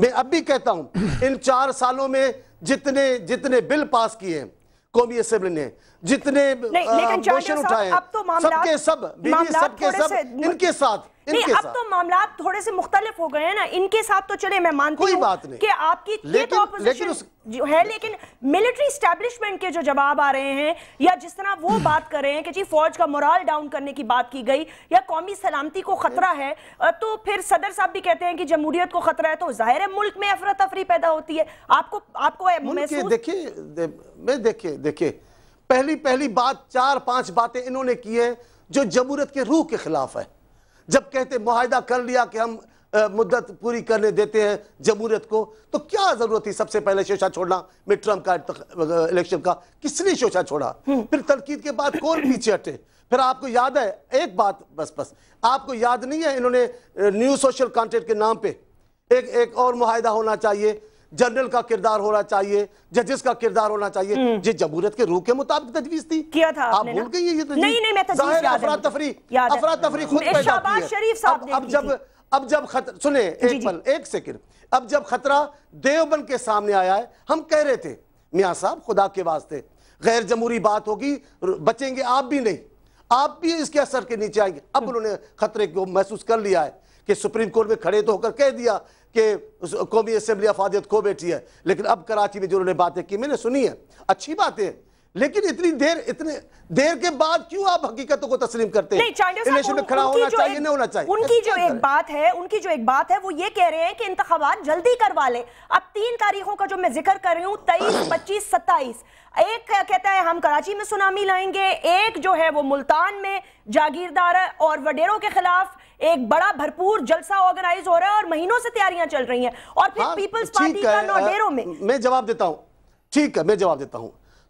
मैं अब भी कहता हूं इन चार सालों में जितने जितने बिल पास किए हैं कौमी असेंबली ने जितने क्वेश्चन उठाए अब तो सबके सब सबके सब, इनके साथ इनके नहीं, अब तो मामला थोड़े से मुख्तलिफ हो गए हैं ना इनके साथ तो चले मैं मानती कोई बात नहीं कि आपकी लेकिन, तो लेकिन उस... जो है लेकिन मिलिट्री स्टैब्लिशमेंट के जो जवाब आ रहे हैं या जिस तरह वो बात कर रहे हैं कि जी फौज का मोराल डाउन करने की बात की गई या कौमी सलामती को खतरा है तो फिर सदर साहब भी कहते हैं कि जमहूरियत को खतरा है तो जाहिर है मुल्क में अफरा तफरी पैदा होती है आपको आपको देखिए देखिए देखिए पहली पहली बात चार पांच बातें इन्होंने की है जो जमूरत के रूह के खिलाफ है जब कहते मुहिदा कर लिया कि हम मुद्दत पूरी करने देते हैं जमूरत को तो क्या जरूरत थी सबसे पहले शोशा छोड़ना मिड टर्म का इलेक्शन का किसने शोशा छोड़ा हम्म। फिर तनकीद के बाद कौन पीछे हटे फिर आपको याद है एक बात बस बस आपको याद नहीं है इन्होंने न्यू सोशल कॉन्टेंट के नाम पे एक एक और माहिदा होना चाहिए जनरल का किरदार होना चाहिए जजेस का किरदार होना चाहिए हम्म। ये जमूरत के रूह के मुताबिक तजवीज थी किया था आप भूल गई ये नहीं नहीं अफरा तफरी अफरा तफरी खुद शरीफ साहब अब जब अब जब खतरा सुने एक पल एक सेकंड अब जब खतरा देवबन के सामने आया है हम कह रहे थे मियाँ साहब खुदा के वास्ते गैर जमूरी बात होगी बचेंगे आप भी नहीं आप भी इसके असर के नीचे आएंगे अब हम्म। उन्होंने खतरे को महसूस कर लिया है कि सुप्रीम कोर्ट में खड़े तो होकर कह दिया कि कौमी असम्बली अफादियत खो बैठी है लेकिन अब कराची में जो उन्होंने बातें की मैंने सुनी है अच्छी बातें लेकिन इतनी देर इतने देर के बाद क्यों आप हकीकतों को तस्लीम करते हैं खड़ा होना चाहिए नहीं होना चाहिए उनकी जो एक बात है उनकी जो एक बात है वो ये कह रहे हैं कि इंतबात जल्दी करवा ले अब तीन तारीखों का जो मैं जिक्र कर रही हूँ तेईस पच्चीस सत्ताईस एक कहता है हम कराची में सुनामी लाएंगे एक जो है वो मुल्तान में जागीरदार और वडेरों के खिलाफ एक बड़ा भरपूर जलसा ऑर्गेनाइज हो रहा है और महीनों से तैयारियां चल रही हैं और फिर हाँ, पीपल्स पार्टी का नौडेरों में मैं जवाब देता हूं ठीक है मैं जवाब देता हूं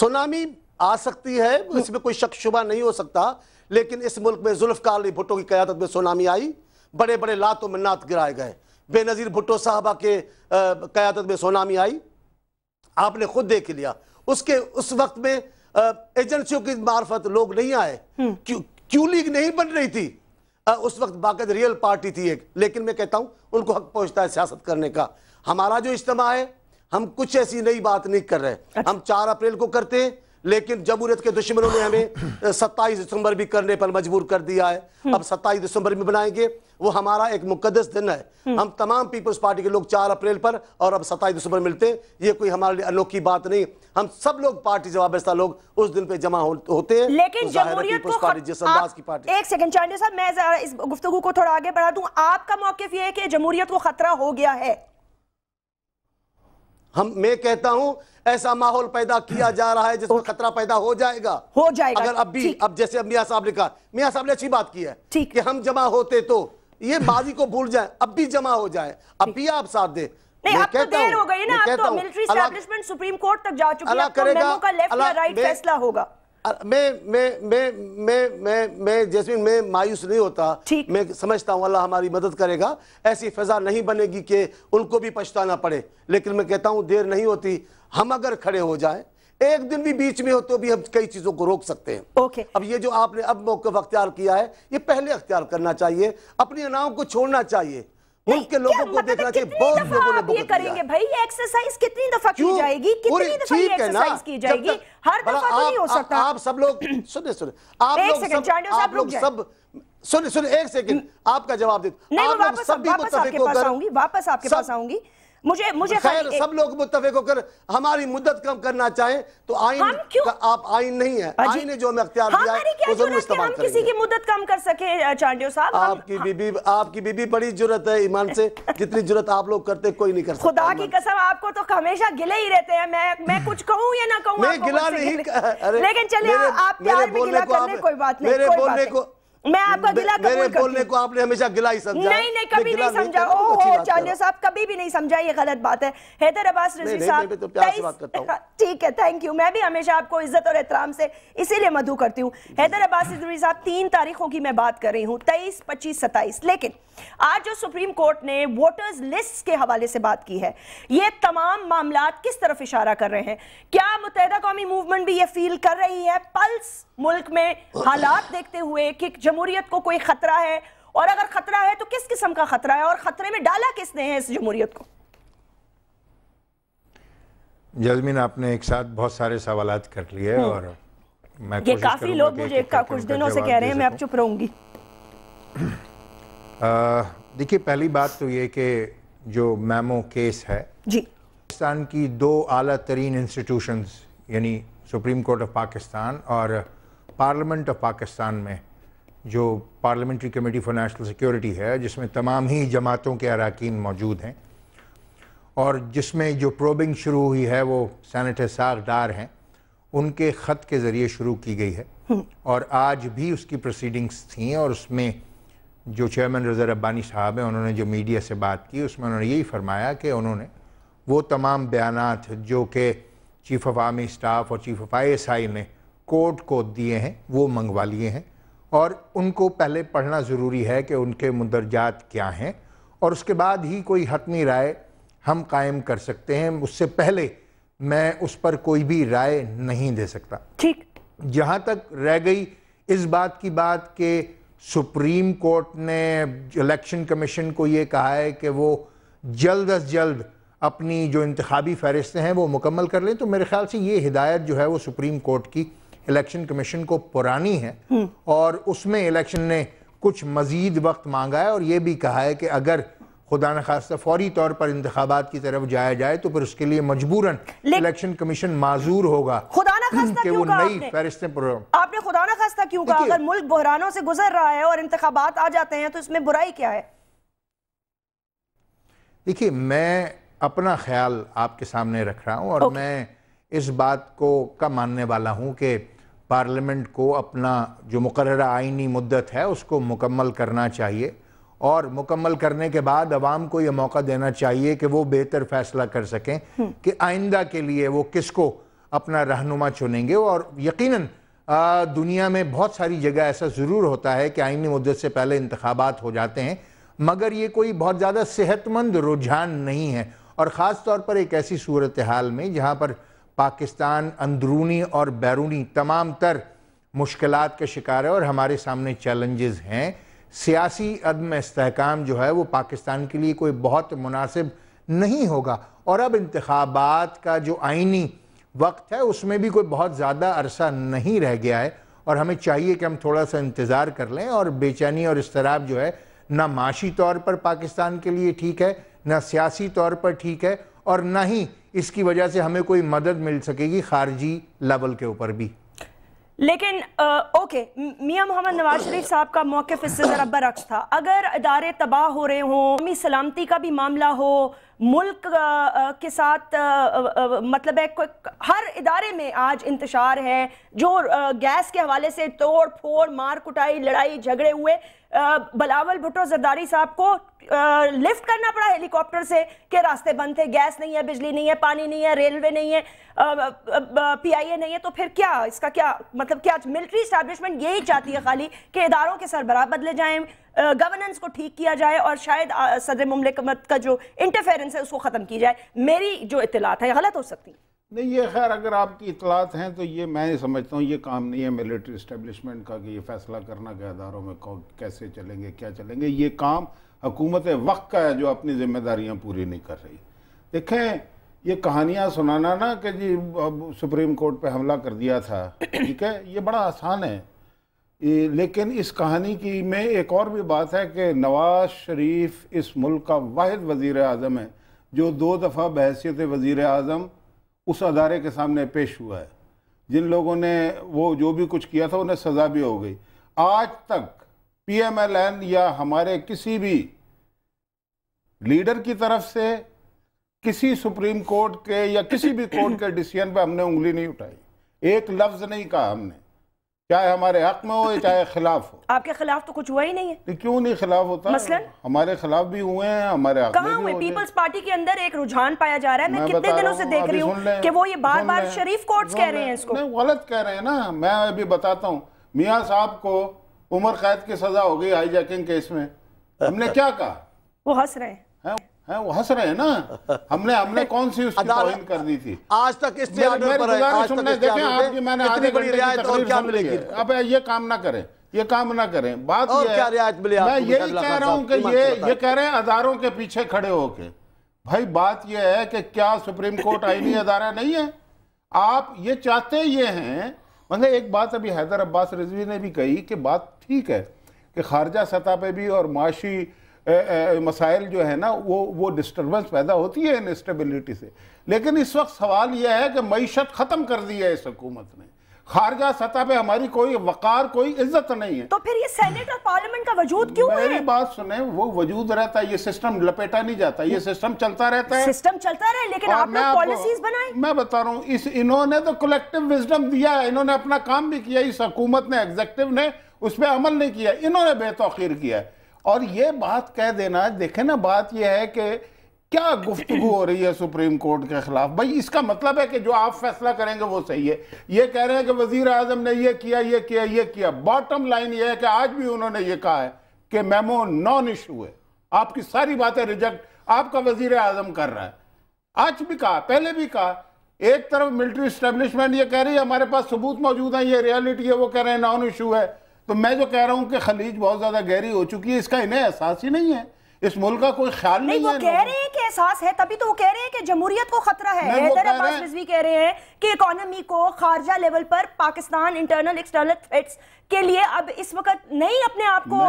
सुनामी आ सकती है इसमें कोई शक शुबा नहीं हो सकता लेकिन इस मुल्क में जुल्फकार अली भुट्टो की क्यादत में सुनामी आई बड़े बड़े लातों में नात गिराए गए बेनज़ीर भुट्टो साहबा के क्यादत में सुनामी आई आपने खुद देख लिया उसके उस वक्त में एजेंसियों की मार्फत लोग नहीं आए हम्म। क्यू लीग नहीं बन रही थी उस वक्त बाकद रियल पार्टी थी एक लेकिन मैं कहता हूँ उनको हक पहुँचता है सियासत करने का हमारा जो इज्तम है हम कुछ ऐसी नई बात नहीं कर रहे अच्छा। हम चार अप्रैल को करते हैं लेकिन जमहूरियत के दुश्मनों ने हमें सत्ताईस दिसंबर भी करने पर मजबूर कर दिया है हम्म। अब सत्ताईस दिसंबर भी बनाएंगे वो हमारा एक मुकदस दिन है हम्म। हम तमाम पीपल्स पार्टी के लोग चार अप्रैल पर और अब सत्ताईस दिसंबर मिलते हैं ये कोई हमारे लिए अनोखी बात नहीं हम सब लोग पार्टी जवाब लोग उस दिन पे जमा होते हैं लेकिन गुफ्तु को थोड़ा आगे बढ़ा दू आपका मौके ये है कि जमहूरियत को खतरा हो गया है हम मैं कहता हूं ऐसा माहौल पैदा किया जा रहा है जिसमें खतरा पैदा हो जाएगा हो जाएगा अगर अब भी अब जैसे अब मियाँ साहब ने कहा मियाँ साहब ने अच्छी बात की है कि हम जमा होते तो ये बाजी को भूल जाए अब भी जमा हो जाए अब भी आप साथ दे नहीं अब तो देर हो गई ना अब तो मिलिट्री सुप्रीम कोर्ट तक जा चुकी है तो का लेफ्ट या राइट फैसला होगा मैं मैं मैं मैं मैं मैं जैसमिन मैं मायूस नहीं होता मैं समझता हूँ अल्लाह हमारी मदद करेगा ऐसी फजा नहीं बनेगी कि उनको भी पछताना पड़े लेकिन मैं कहता हूँ देर नहीं होती हम अगर खड़े हो जाए एक दिन भी बीच में हो तो भी हम कई चीजों को रोक सकते हैं ओके अब ये जो आपने अब मौकफ अख्तियार किया है ये पहले अख्तियार करना चाहिए अपनी अनाओं को छोड़ना चाहिए मुल्क के लोगों को देखना चाहिए बहुत लोगों ने ये करेंगे भाई ये एक्सरसाइज कितनी दफा की जाएगी कितनी दफा ये एक्सरसाइज की जाएगी हर दफा तो नहीं हो सकता आप सब लोग सुने सुने आप लोग आप लोग सब सुनिए सुनिए एक सेकंड आपका जवाब दे आप लोग सब भी मुतफिक होकर वापस आपके पास आऊंगी मुझे मुझे खैर सब लोग मुतफिक होकर हमारी मुद्दत कम करना चाहें तो आइन आप आइन नहीं है आइन ने जो हमें अख्तियार दिया है जरूर इस्तेमाल किसी की मुद्दत कम कर सके चांडियो साहब आपकी हाँ। बीबी आपकी बीबी बड़ी जरूरत है ईमान से जितनी जरूरत आप लोग करते कोई नहीं कर सकता खुदा की कसम आपको तो हमेशा गिले ही रहते हैं मैं मैं कुछ कहूँ या ना कहूँ मैं गिला नहीं लेकिन चलिए आप प्यार में गिला करने कोई बात नहीं मेरे बोलने को मैं आपका गिला कबूल मेरे बोलने को आपने हमेशा गिला ही समझा नहीं नहीं कभी नहीं समझा ओ हो चांदे साहब कभी भी नहीं समझा ये गलत बात है हैदर अब्बास रिजवी साहब तो प्यार से बात करता हूं हाँ, ठीक है थैंक यू मैं भी हमेशा आपको इज्जत और एहतराम से इसीलिए मधु करती हूँ हैदर अब्बास रिजवी साहब तीन तारीखों की मैं बात कर रही हूँ तेईस पच्चीस सत्ताईस लेकिन आज जो सुप्रीम कोर्ट ने वोटर्स लिस्ट के हवाले से बात की है ये तमाम मामला किस तरफ इशारा कर रहे हैं क्या मुतहदा कौमी मूवमेंट भी ये फील कर रही है पल्स मुल्क में हालात देखते हुए कि जमहूरियत को कोई खतरा है और अगर खतरा है तो किस किस्म का खतरा है और खतरे में डाला किसने है इस जमहूरियत को जजमीन आपने एक साथ बहुत सारे सवाल कर लिए हम्म। और मैं ये काफी लोग मुझे का, कुछ दिनों से कह रहे हैं मैं अब चुप रहूंगी देखिए पहली बात तो ये कि जो मैमो केस है जी पाकिस्तान की दो आला तरीन इंस्टीट्यूशन यानी सुप्रीम कोर्ट ऑफ पाकिस्तान और पार्लियामेंट ऑफ पाकिस्तान में जो parliamentary committee for national security है जिसमें तमाम ही जमातों के अरकान मौजूद हैं और जिसमें जो प्रोबिंग शुरू हुई है वो सैनटर डार हैं उनके ख़त के ज़रिए शुरू की गई है हम्म। और आज भी उसकी प्रोसीडिंग्स थी और उसमें जो चेयरमैन रजा रब्बानी साहब हैं उन्होंने जो मीडिया से बात की उसमें उन्होंने यही फरमाया कि उन्होंने वो तमाम बयान जो कि चीफ ऑफ आर्मी स्टाफ और chief of I S I ने कोर्ट को दिए हैं वो मंगवा लिए हैं और उनको पहले पढ़ना ज़रूरी है कि उनके मुंदरजात क्या हैं और उसके बाद ही कोई हतमी राय हम कायम कर सकते हैं उससे पहले मैं उस पर कोई भी राय नहीं दे सकता ठीक जहाँ तक रह गई इस बात की बात कि सुप्रीम कोर्ट ने इलेक्शन कमीशन को ये कहा है कि वो जल्द अज जल्द अपनी जो इंतबी फहरिस्तें हैं वो मुकम्मल कर लें तो मेरे ख्याल से ये हिदायत जो है वो सुप्रीम कोर्ट की इलेक्शन कमीशन को पुरानी है हम्म। और उसमें इलेक्शन ने कुछ मजीद वक्त मांगा है और ये भी कहा है कि अगर खुदा न खास्ता फौरी तौर पर इंतबात की तरफ जाया जाए तो फिर उसके लिए मजबूरन इलेक्शन कमीशन माजूर होगा खुदा ना खास्ता क्यों वो नई फहरिस्तें आपने खुदा ना खास्ता क्यों कहा अगर मुल्क बहरानों से गुजर रहा है और इंतबात आ जाते हैं तो इसमें बुराई क्या है देखिए मैं अपना ख्याल आपके सामने रख रहा हूँ और मैं इस बात को का मानने वाला हूँ कि पार्लियामेंट को अपना जो मुकर आइनी मुद्दत है उसको मुकम्मल करना चाहिए और मुकम्मल करने के बाद आवाम को यह मौका देना चाहिए कि वो बेहतर फैसला कर सकें हम्म। कि आइंदा के लिए वो किसको अपना रहनुमा चुनेंगे और यकीनन दुनिया में बहुत सारी जगह ऐसा ज़रूर होता है कि आइनी मुद्दत से पहले इंतबात हो जाते हैं मगर ये कोई बहुत ज़्यादा सेहतमंद रुझान नहीं है और ख़ास तौर पर एक ऐसी सूरत हाल में जहाँ पर पाकिस्तान अंदरूनी और बैरूनी तमाम तर मुश्किल के शिकार है और हमारे सामने चैलेंजेस हैं सियासी अदम इसकाम जो है वो पाकिस्तान के लिए कोई बहुत मुनासिब नहीं होगा और अब इंतबात का जो आइनी वक्त है उसमें भी कोई बहुत ज़्यादा अरसा नहीं रह गया है और हमें चाहिए कि हम थोड़ा सा इंतज़ार कर लें और बेचैनी और इसतराब जो है ना माशी तौर पर पाकिस्तान के लिए ठीक है ना सियासी तौर पर ठीक है और ना ही इसकी वजह से हमें कोई मदद मिल सकेगी खारजी लेवल के ऊपर भी लेकिन आ, ओके मियां मोहम्मद नवाज शरीफ साहब का मौके इससे ज़रा बरक्स था अगर अदारे तबाह हो रहे हों कौमी सलामती का भी मामला हो मुल्क के साथ मतलब है हर इदारे में आज इंतशार है जो गैस के हवाले से तोड़ फोड़ मार कुटाई लड़ाई झगड़े हुए बलावल भुट्टो जरदारी साहब को लिफ्ट करना पड़ा हेलीकॉप्टर से कि रास्ते बंद थे गैस नहीं है बिजली नहीं है पानी नहीं है रेलवे नहीं है पीआईए नहीं है तो फिर क्या इसका क्या मतलब क्या मिलिट्री स्टैब्लिशमेंट यही चाहती है खाली कि इदारों के सरबराह बदले जाएं गवर्नेंस को ठीक किया जाए और शायद सदर मुमलिकमत का जो इंटरफेरेंस है उसको ख़त्म की जाए मेरी जो इतलात है गलत हो सकती है नहीं ये खैर अगर आपकी इतलात हैं तो ये मैं समझता हूँ ये काम नहीं है मिलिट्री इस्टेबलिशमेंट का कि ये फैसला करना क्या अदारों में कैसे चलेंगे क्या चलेंगे ये काम हुकूमत वक्त का है जो अपनी जिम्मेदारियाँ पूरी नहीं कर रही देखें ये कहानियाँ सुनाना ना कि जी अब सुप्रीम कोर्ट पर हमला कर दिया था ठीक है ये बड़ा आसान है लेकिन इस कहानी की में एक और भी बात है कि नवाज शरीफ इस मुल्क का वाद वज़ी अजम है जो दो दफ़ा बहसीत वज़ी अजम उस अदारे के सामने पेश हुआ है जिन लोगों ने वो जो भी कुछ किया था उन्हें सज़ा भी हो गई आज तक पी एम एल एन या हमारे किसी भी लीडर की तरफ से किसी सुप्रीम कोर्ट के या किसी भी कोर्ट के डिसीजन पर हमने उंगली नहीं उठाई एक लफ्ज़ नहीं कहा हमने चाहे हमारे हक में हो चाहे खिलाफ हो आपके खिलाफ तो कुछ हुआ ही नहीं है क्यों नहीं खिलाफ होता मसलन हमारे खिलाफ भी हुए हैं हमारे हक कहाँ हुए पीपल्स पार्टी के अंदर एक रुझान पाया जा रहा है मैं, मैं कितने दिनों से देख रही हूँ कि वो ये बार बार शरीफ कोर्ट्स कह रहे हैं इसको गलत कह रहे हैं ना मैं अभी बताता हूँ मियाँ साहब को उम्र कैद की सजा हो गई हाईजैकिंग केस में हमने क्या कहा वो हंस रहे हैं है वो हंस रहे हैं ना हमने हमने कौन सी उसकी तौहीन कर दी थी आज तक इस ऑर्डर पर है आज तक देखें आपकी मैंने आधे बड़ी रियायत और क्या मिलेगी अब ये काम ना करें ये काम ना करें बात और क्या रियायत मिली मैं यही कह रहा हूं कि ये ये कह रहे हैं अदारों के पीछे खड़े होके भाई बात ये है कि क्या सुप्रीम कोर्ट आईनी अदारा नहीं है आप ये चाहते ये हैं मतलब एक बात अभी हैदर अब्बास रिजवी ने भी कही कि बात ठीक है कि खारजा सतह पे भी और माशी मसाइल जो है ना वो वो डिस्टर्बेंस पैदा होती है इनस्टेबिलिटी से लेकिन इस वक्त सवाल यह है कि मीशत ख़त्म कर दी है इस हकूमत ने खारजा सतह पे हमारी कोई वकार कोई इज्जत नहीं है तो फिर ये सेनेट और पार्लियामेंट का वजूद क्यों मेरी है मेरी बात सुने वो वजूद रहता है ये सिस्टम लपेटा नहीं जाता ये सिस्टम चलता रहता है सिस्टम चलता रहे लेकिन आप पॉलिसीज बनाई मैं बता रहा हूँ इस इन्होंने तो कलेक्टिव विजडम दिया है इन्होंने अपना काम भी किया इस हकूमत ने एग्जेक्टिव ने उस पर अमल नहीं किया इन्होंने बेतौखिर किया है और ये बात कह देना देखे ना बात यह है कि क्या गुफ्तगु हो रही है सुप्रीम कोर्ट के खिलाफ भाई इसका मतलब है कि जो आप फैसला करेंगे वो सही है ये कह रहे हैं कि वजीर आजम ने ये किया ये किया ये किया बॉटम लाइन ये है कि आज भी उन्होंने ये कहा है कि मेमो नॉन इशू है आपकी सारी बातें रिजेक्ट आपका वजीर आजम कर रहा है आज भी कहा पहले भी कहा एक तरफ मिलिट्री स्टेब्लिशमेंट ये कह रही है हमारे पास सबूत मौजूद है ये रियलिटी है वो कह रहे हैं नॉन इशू है तो मैं जो कह रहा हूं कि खलीज बहुत ज्यादा गहरी हो चुकी है इसका इन्हें एहसास ही नहीं है इस मुल्क का कोई ख्याल नहीं, नहीं है कह रहे हैं कि एहसास है तभी तो वो कह रहे हैं कि जमहूरियत को खतरा है हैदर अब्बास रिजवी कह रहे हैं कि इकोनॉमी को खारजा लेवल पर पाकिस्तान इंटरनल एक्सटर्नल थ्रेट्स के लिए अब इस वक्त नहीं अपने आप को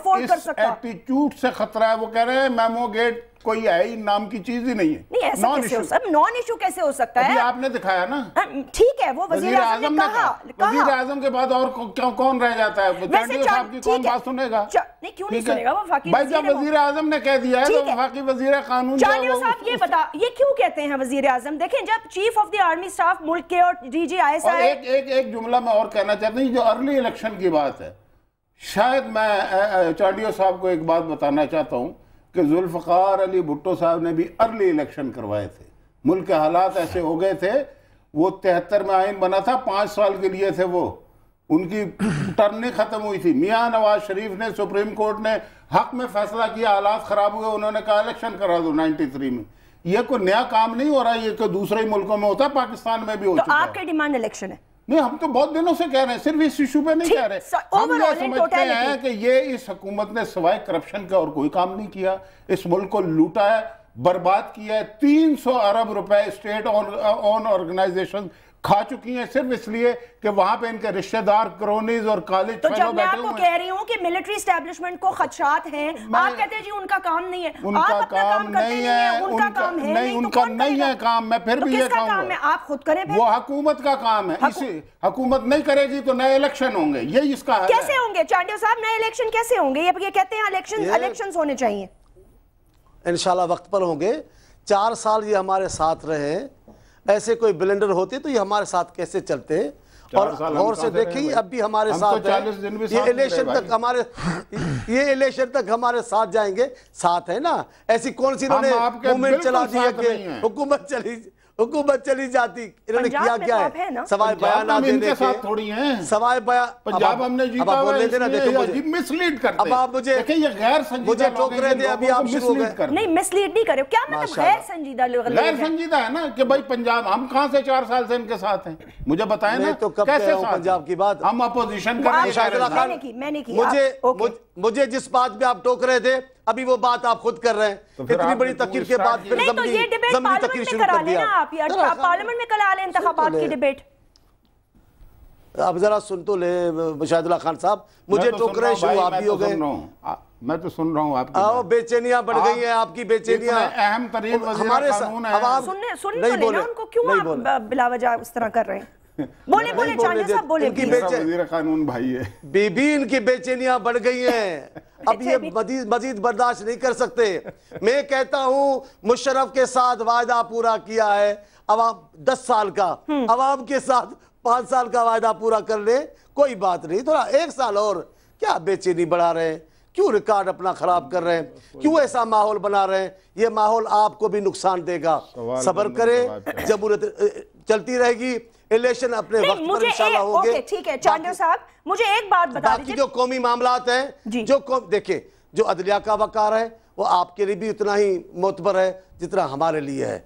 अफोर्ड कर सकता एटीट्यूड से खतरा है वो कह रहे हैं मेमो गेट कोई है ही नाम की चीज ही नहीं है नहीं ऐसा non कैसे हो सकता नॉन इशू कैसे हो सकता है आपने दिखाया ना हाँ, ठीक है वो वजीर आजम ने कहा वजीर आजम के बाद और क्यों कौन रह जाता है साहब की कौन बात सुनेगा नहीं क्यों नहीं सुनेगा वो फाकी भाई जब वजीर आजम ने कह दिया है तो फाकी वजीर कानून साहब ये बता ये क्यों कहते हैं वजीर आजम देखें जब chief of the army staff मुल्क के और डीजी आईएसआई एक एक एक जुमला मैं और कहना चाहता हूँ जो अर्ली इलेक्शन की बात है शायद मैं चाडियो साहब को एक बात बताना चाहता हूँ कि जुल्फ़ार अली भुट्टो साहब ने भी अर्ली इलेक्शन करवाए थे मुल्क के हालात ऐसे हो गए थे वो तिहत्तर में आइन बना था पाँच साल के लिए थे वो उनकी टर्न नहीं ख़त्म हुई थी मियाँ नवाज शरीफ ने सुप्रीम कोर्ट ने हक में फैसला किया हालात ख़राब हुए उन्होंने कहा इलेक्शन करा दो थ्री में यह कोई नया काम नहीं हो रहा है ये कोई दूसरे मुल्कों में होता है पाकिस्तान में भी हो तो आपकी डिमांड इलेक्शन है नहीं हम तो बहुत दिनों से कह रहे हैं सिर्फ इस इशू पे नहीं कह रहे हम ये समझते हैं कि ये इस हुकूमत ने सिवाय करप्शन का और कोई काम नहीं किया इस मुल्क को लूटा है बर्बाद किया है 300 अरब रुपए स्टेट ऑन ऑर्गेनाइजेशन खा चुकी हैं सिर्फ इसलिए कि वहां पे इनके रिश्तेदार क्रोनीज और कॉलेज तो जब मैं आपको कह रही हूँ कि मिलिट्री स्टैब्लिशमेंट को खदशात हैं आप कहते हैं जी उनका काम नहीं है उनका आप अपना काम, काम नहीं है उनका काम है नहीं तो उनका नहीं है काम मैं फिर तो भी ये काम है आप खुद करें वो हुकूमत का काम है इसी हुकूमत नहीं करेगी तो नए इलेक्शन होंगे यही इसका कैसे होंगे चांडियो साहब नए इलेक्शन कैसे होंगे ये कहते हैं इलेक्शन इलेक्शन होने चाहिए इनशाला वक्त पर होंगे चार साल ये हमारे साथ रहे ऐसे कोई ब्लेंडर होते तो ये हमारे साथ कैसे चलते और गौर से देखें अब भी हमारे साथ तो भी ये इलेक्शन तक हमारे ये इलेक्शन तक हमारे साथ जाएंगे साथ है ना ऐसी कौन सी इन्होंने मूवमेंट चला दिया कि हुकूमत चली हुकूमत चली जाती इन्होंने किया क्या तो है सवाल बयान इनके साथ थोड़ी हैं सवाल बयान पंजाब हमने जीता बोल लेते ना देखो मुझे मिसलीड करते अब आप मुझे देखिए ये गैर संजीदा मुझे टोक रहे थे अभी आप शुरू हो गए नहीं मिसलीड नहीं कर रहे हो क्या मतलब गैर संजीदा लोग गैर संजीदा है ना कि भाई पंजाब हम कहां से 4 साल से इनके साथ हैं मुझे बताएं ना तो कब कैसे पंजाब की बात हम अपोजिशन कर रहे हैं मैंने की मुझे मुझे जिस बात पे आप टोक रहे थे अभी वो बात आप खुद कर रहे हैं तो फिर इतनी बड़ी तकरीर के बाद फिर जमनी तो शुरू कर दिया आप पार्लियामेंट अच्छा, में करा लें तो इंतखाबात की डिबेट आप जरा सुन तो ले मुशाहिदुल्ला खान साहब मुझे टोकरे तो शुरू आप ही हो गए मैं तो सुन रहा हूँ आपकी आओ बेचैनियां बढ़ गई हैं आपकी बेचैनियां अहम तरीन हमारे सुनने नहीं बोले उनको नहीं बोले बिलावजा उस तरह कर रहे हैं बोले बोले चांडिया साहब बोले इनकी बेचैनी कानून भाई है बीबी इनकी बेचैनियां बढ़ गई हैं अब ये मजीद बर्दाश्त नहीं कर सकते मैं कहता हूं मुशरफ के साथ वायदा पूरा किया है अवाम दस साल का हम्म। अवाम के साथ पांच साल का वायदा पूरा कर ले कोई बात नहीं थोड़ा एक साल और क्या बेचैनी बढ़ा रहे हैं क्यों रिकॉर्ड अपना खराब कर रहे हैं क्यों ऐसा माहौल बना रहे हैं ये माहौल आपको भी नुकसान देगा सब्र करें जमहूरत चलती रहेगी इलेक्शन अपने वक्त पर इंशाल्लाह होंगे ठीक है चांदू साहब मुझे एक बात बता दीजिए जो कौमी मामला हैं जो देखिए जो अदलिया का वकार है वो आपके लिए भी उतना ही मोतबर है जितना हमारे लिए है